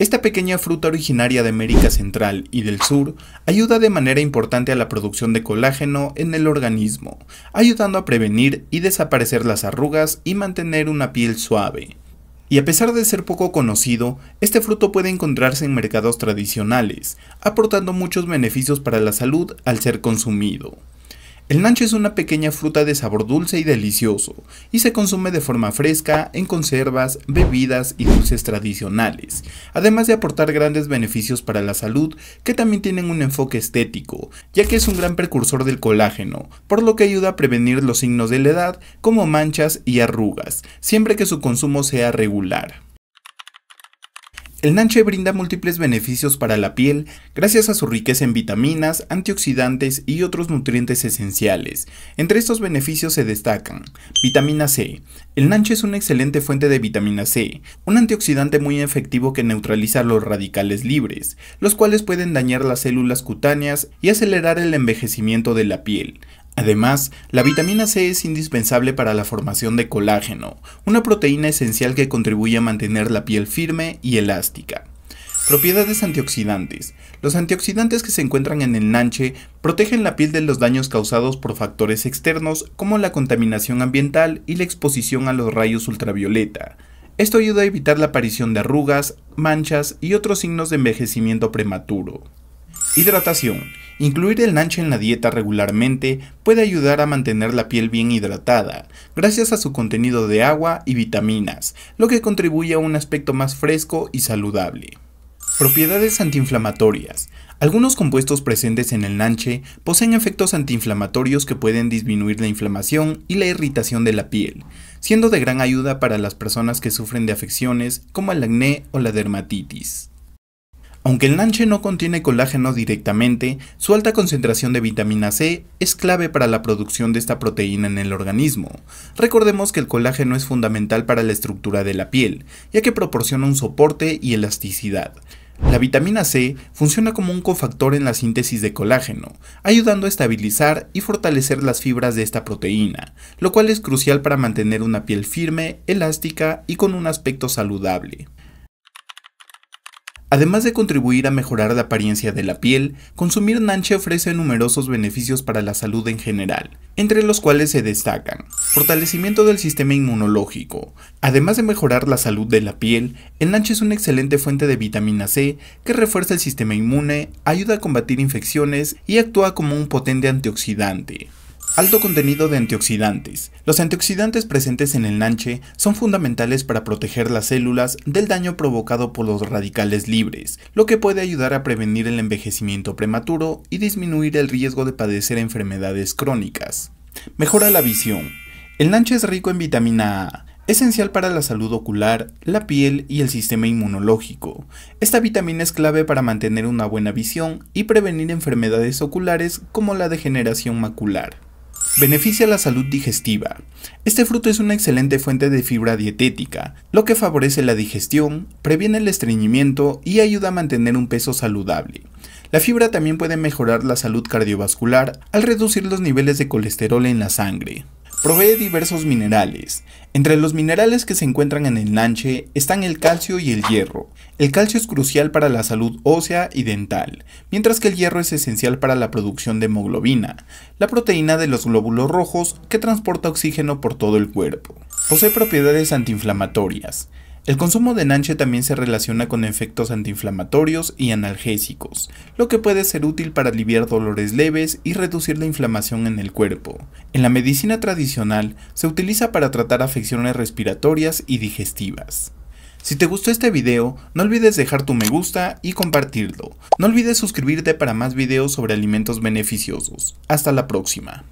Esta pequeña fruta originaria de América Central y del Sur ayuda de manera importante a la producción de colágeno en el organismo, ayudando a prevenir y desaparecer las arrugas y mantener una piel suave. Y a pesar de ser poco conocido, este fruto puede encontrarse en mercados tradicionales, aportando muchos beneficios para la salud al ser consumido. El nancho es una pequeña fruta de sabor dulce y delicioso, y se consume de forma fresca en conservas, bebidas y dulces tradicionales, además de aportar grandes beneficios para la salud que también tienen un enfoque estético, ya que es un gran precursor del colágeno, por lo que ayuda a prevenir los signos de la edad como manchas y arrugas, siempre que su consumo sea regular. El nanche brinda múltiples beneficios para la piel gracias a su riqueza en vitaminas, antioxidantes y otros nutrientes esenciales. Entre estos beneficios se destacan vitamina C. El nanche es una excelente fuente de vitamina C, un antioxidante muy efectivo que neutraliza los radicales libres, los cuales pueden dañar las células cutáneas y acelerar el envejecimiento de la piel. Además, la vitamina C es indispensable para la formación de colágeno, una proteína esencial que contribuye a mantener la piel firme y elástica. Propiedades antioxidantes. Los antioxidantes que se encuentran en el nanche protegen la piel de los daños causados por factores externos como la contaminación ambiental y la exposición a los rayos ultravioleta. Esto ayuda a evitar la aparición de arrugas, manchas y otros signos de envejecimiento prematuro. Hidratación. Incluir el lanche en la dieta regularmente puede ayudar a mantener la piel bien hidratada, gracias a su contenido de agua y vitaminas, lo que contribuye a un aspecto más fresco y saludable. Propiedades antiinflamatorias. Algunos compuestos presentes en el nanche poseen efectos antiinflamatorios que pueden disminuir la inflamación y la irritación de la piel, siendo de gran ayuda para las personas que sufren de afecciones como el acné o la dermatitis. Aunque el lanche no contiene colágeno directamente, su alta concentración de vitamina C es clave para la producción de esta proteína en el organismo. Recordemos que el colágeno es fundamental para la estructura de la piel, ya que proporciona un soporte y elasticidad. La vitamina C funciona como un cofactor en la síntesis de colágeno, ayudando a estabilizar y fortalecer las fibras de esta proteína, lo cual es crucial para mantener una piel firme, elástica y con un aspecto saludable. Además de contribuir a mejorar la apariencia de la piel, consumir nanche ofrece numerosos beneficios para la salud en general, entre los cuales se destacan fortalecimiento del sistema inmunológico. Además de mejorar la salud de la piel, el nanche es una excelente fuente de vitamina C que refuerza el sistema inmune, ayuda a combatir infecciones y actúa como un potente antioxidante. Alto contenido de antioxidantes. Los antioxidantes presentes en el nanche son fundamentales para proteger las células del daño provocado por los radicales libres, lo que puede ayudar a prevenir el envejecimiento prematuro y disminuir el riesgo de padecer enfermedades crónicas. Mejora la visión. El nanche es rico en vitamina A, esencial para la salud ocular, la piel y el sistema inmunológico. Esta vitamina es clave para mantener una buena visión y prevenir enfermedades oculares como la degeneración macular. Beneficia la salud digestiva. Este fruto es una excelente fuente de fibra dietética, lo que favorece la digestión, previene el estreñimiento y ayuda a mantener un peso saludable. La fibra también puede mejorar la salud cardiovascular al reducir los niveles de colesterol en la sangre. Provee diversos minerales. Entre los minerales que se encuentran en el lanche están el calcio y el hierro. El calcio es crucial para la salud ósea y dental, mientras que el hierro es esencial para la producción de hemoglobina, la proteína de los glóbulos rojos que transporta oxígeno por todo el cuerpo. Posee propiedades antiinflamatorias. El consumo de nanche también se relaciona con efectos antiinflamatorios y analgésicos, lo que puede ser útil para aliviar dolores leves y reducir la inflamación en el cuerpo. En la medicina tradicional se utiliza para tratar afecciones respiratorias y digestivas. Si te gustó este video, no olvides dejar tu me gusta y compartirlo. No olvides suscribirte para más videos sobre alimentos beneficiosos. Hasta la próxima.